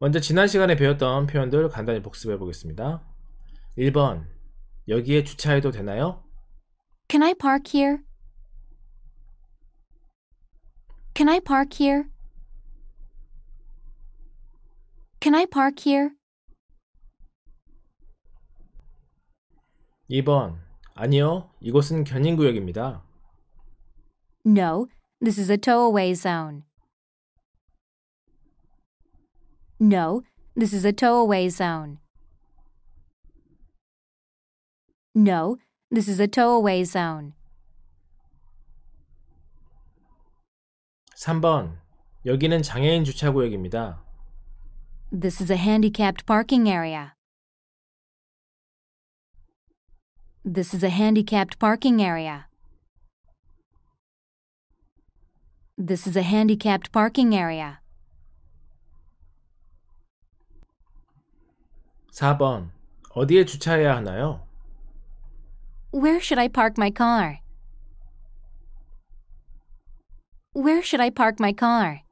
먼저 지난 시간에 배웠던 표현들 간단히 복습해 보겠습니다. 1번 여기에 주차해도 되나요? Can I park here? Can I park here? Can I park here? 2번 아니요, 이곳은 견인구역입니다. No, this is a tow-away zone. No, this is a towaway zone. No, this is a towaway zone. 3번. 여기는 장애인 주차 구역입니다. This is a handicapped parking area. This is a handicapped parking area. This is a handicapped parking area. 4번. 어디에 주차해야 하나요? Where should I park my car? Where should I park my car?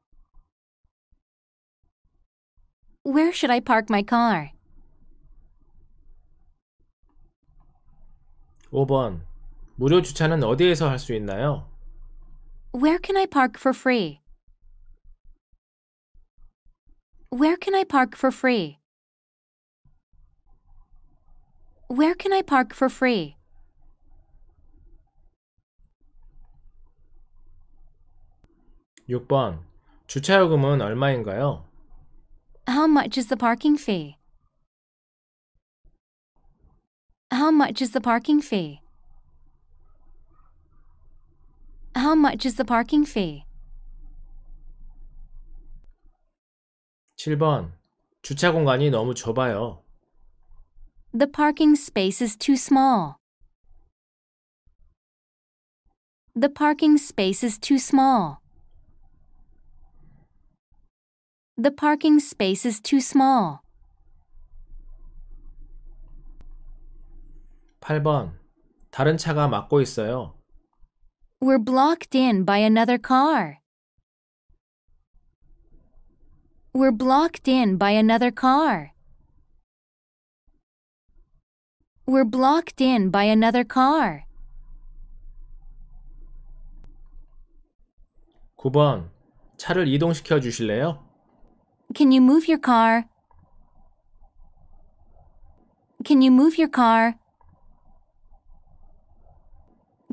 Where should I park my car? 5번. 무료 주차는 어디에서 있나요? Where can I park for free? Where can I park for free? Where can I park for free? (6) 주차요금은 얼마인가요? How much is the parking fee? How much is the parking fee? How much is the parking fee? 7번 주차 공간이 너무 좁아요. The parking space is too small. The parking space is too small. The parking space is too small. 8번. 다른 차가 막고 있어요. We're blocked in by another car. We're blocked in by another car. We're blocked in by another car. 9번. 차를 이동시켜 주실래요? Can you move your car? Can you move your car?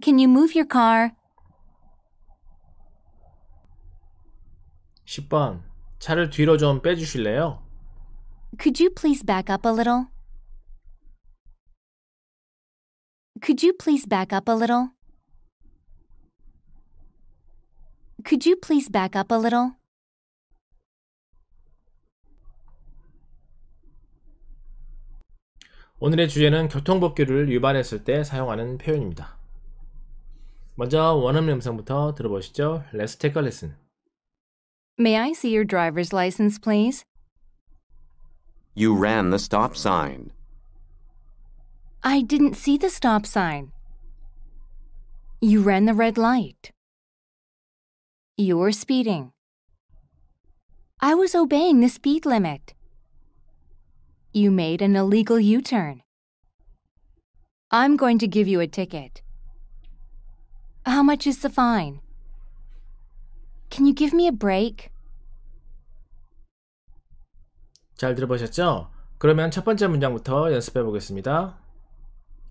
Can you move your car? 10번. 차를 뒤로 좀 빼주실래요? Could you please back up a little? Could you please back up a little? Could you please back up a little? 오늘의 주제는 교통법규를 위반했을 때 사용하는 표현입니다. 먼저 원음 영상부터 들어보시죠. Let's take a listen. May I see your driver's license, please? You ran the stop sign. I didn't see the stop sign. You ran the red light. You were speeding. I was obeying the speed limit. You made an illegal U turn. I'm going to give you a ticket. How much is the fine? Can you give me a break? 잘 들어보셨죠? 그러면 첫 번째 문장부터 연습해 보겠습니다.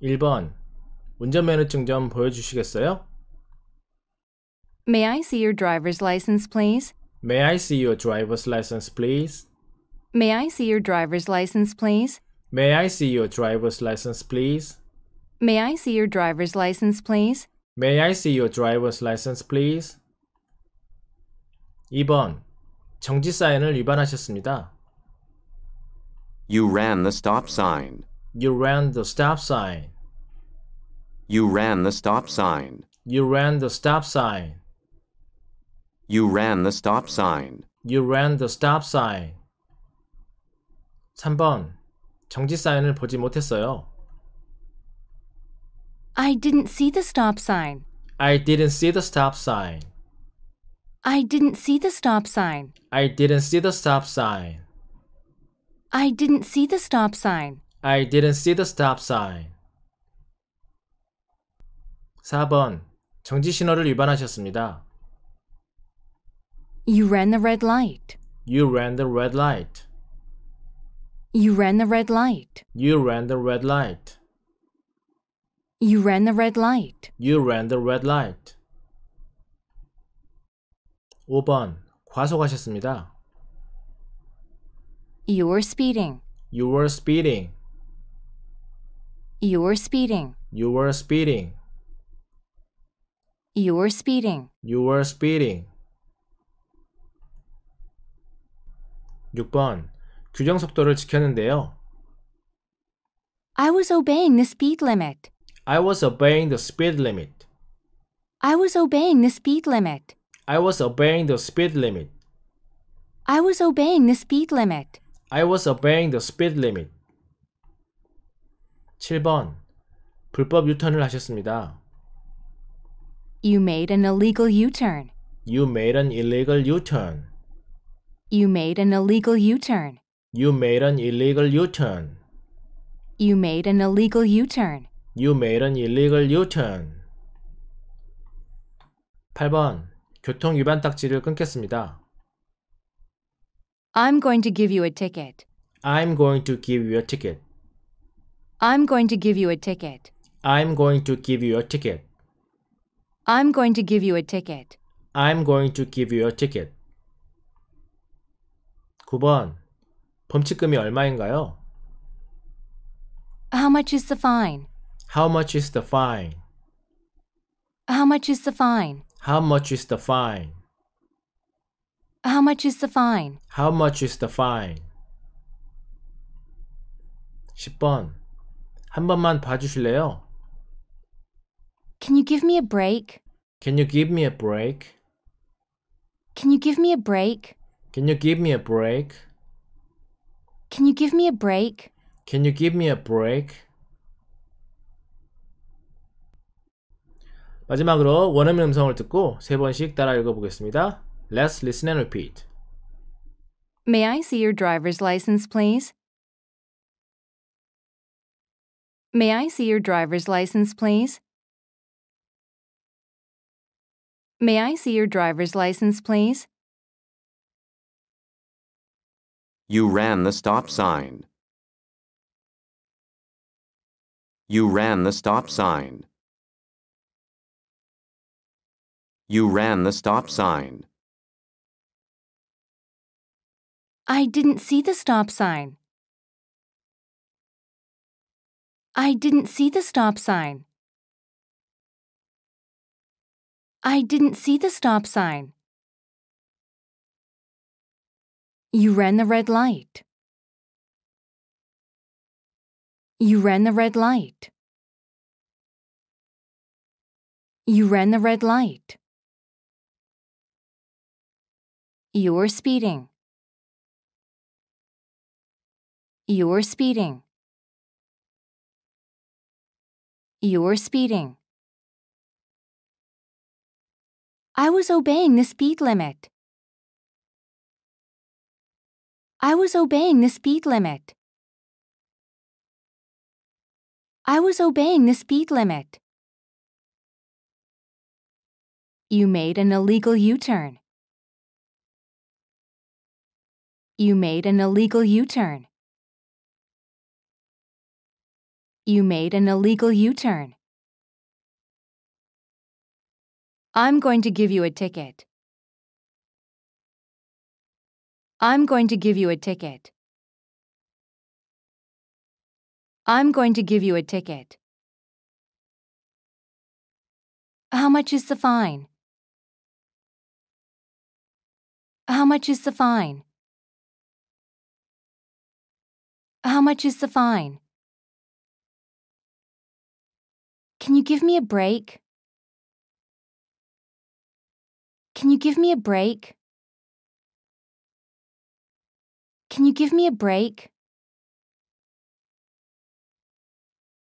1번 운전면허증 좀 보여주시겠어요? May I see your driver's license, please? May I see your driver's license, please? May I see your driver's license, please? May I see your driver's license, please? May I see your driver's license, please? May I see your driver's license, please? 2번. 정지 사인을 위반하셨습니다. You ran the stop sign. You ran the stop sign. You ran the stop sign. You ran the stop sign. You ran the stop sign. You ran the stop sign. 3번. 정지 사인을 보지 못했어요. I didn't see the stop sign. I didn't see the stop sign. I didn't see the stop sign. I didn't see the stop sign. I didn't see the stop sign. I didn't see the stop sign. 4번 정지 신호를 위반하셨습니다. You ran the red light. You ran the red light. You ran the red light. You ran the red light. You ran the red light. You ran the red light. 5번 과속하셨습니다. You were speeding. You were speeding. You were speeding. You were speeding. You were speeding. You were speeding. 6번. 규정 속도를 지켰는데요. I was obeying the speed limit. I was obeying the speed limit. I was obeying the speed limit. I was obeying the speed limit. I was obeying the speed limit. I was obeying the speed limit. 7번. 불법 유턴을 하셨습니다. You made an illegal U-turn. You made an illegal U-turn. You made an illegal U-turn. You made an illegal U-turn. You made an illegal U-turn. You made an illegal U-turn. 8번. 교통 위반 딱지를 끊겠습니다. I'm going to give you a ticket. I'm going to give you a ticket. I'm going to give you a ticket. I'm going to give you a ticket. I'm going to give you a ticket. I'm going to give you a ticket. 9번. 범칙금이 얼마인가요? How much is the fine? How much is the fine? How much is the fine? How much is the fine? How much is the fine? How much is the fine? 10번. 한 번만 봐주실래요? Can you give me a break? Can you give me a break? Can you give me a break? Can you give me a break? Can you give me a break? Can you give me a break? 마지막으로 원어민 음성을 듣고 세 번씩 따라 읽어보겠습니다. Let's listen and repeat. May I see your driver's license, please? May I see your driver's license, please? May I see your driver's license, please? You ran the stop sign. You ran the stop sign. You ran the stop sign. I didn't see the stop sign. I didn't see the stop sign. I didn't see the stop sign. You ran the red light. You ran the red light. You ran the red light. You were speeding. You were speeding. You were speeding. I was obeying the speed limit. I was obeying the speed limit. I was obeying the speed limit. You made an illegal U-turn. You made an illegal U-turn. You made an illegal U-turn. I'm going to give you a ticket. I'm going to give you a ticket. I'm going to give you a ticket. How much is the fine? How much is the fine? How much is the fine? Can you give me a break? Can you give me a break? Can you give me a break?